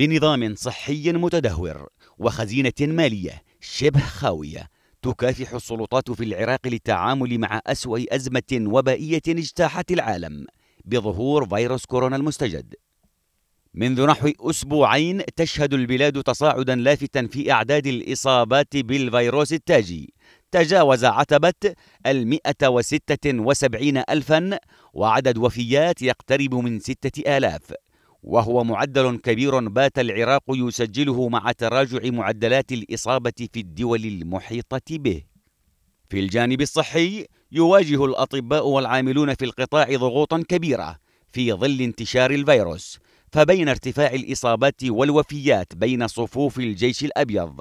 بنظام صحي متدهور وخزينة مالية شبه خاوية تكافح السلطات في العراق للتعامل مع أسوأ أزمة وبائية اجتاحت العالم بظهور فيروس كورونا المستجد منذ نحو أسبوعين تشهد البلاد تصاعدا لافتا في أعداد الإصابات بالفيروس التاجي تجاوز عتبة المئة وستة وسبعين ألفا وعدد وفيات يقترب من ستة آلاف وهو معدل كبير بات العراق يسجله مع تراجع معدلات الإصابة في الدول المحيطة به في الجانب الصحي يواجه الأطباء والعاملون في القطاع ضغوطا كبيرة في ظل انتشار الفيروس فبين ارتفاع الإصابات والوفيات بين صفوف الجيش الأبيض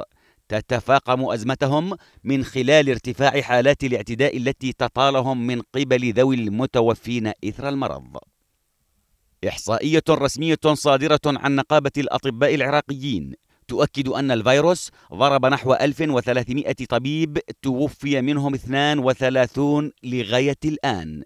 تتفاقم أزمتهم من خلال ارتفاع حالات الاعتداء التي تطالهم من قبل ذوي المتوفين إثر المرض إحصائية رسمية صادرة عن نقابة الأطباء العراقيين تؤكد أن الفيروس ضرب نحو 1300 طبيب توفي منهم 32 لغاية الآن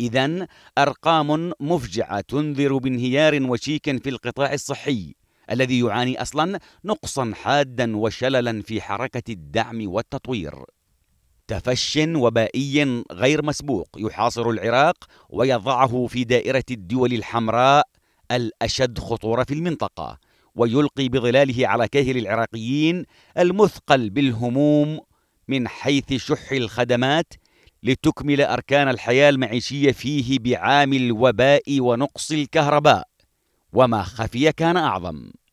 إذا أرقام مفجعة تنذر بانهيار وشيك في القطاع الصحي الذي يعاني أصلا نقصا حادا وشللا في حركة الدعم والتطوير تفش وبائي غير مسبوق يحاصر العراق ويضعه في دائره الدول الحمراء الاشد خطوره في المنطقه ويلقي بظلاله على كاهل العراقيين المثقل بالهموم من حيث شح الخدمات لتكمل اركان الحياه المعيشيه فيه بعام الوباء ونقص الكهرباء وما خفي كان اعظم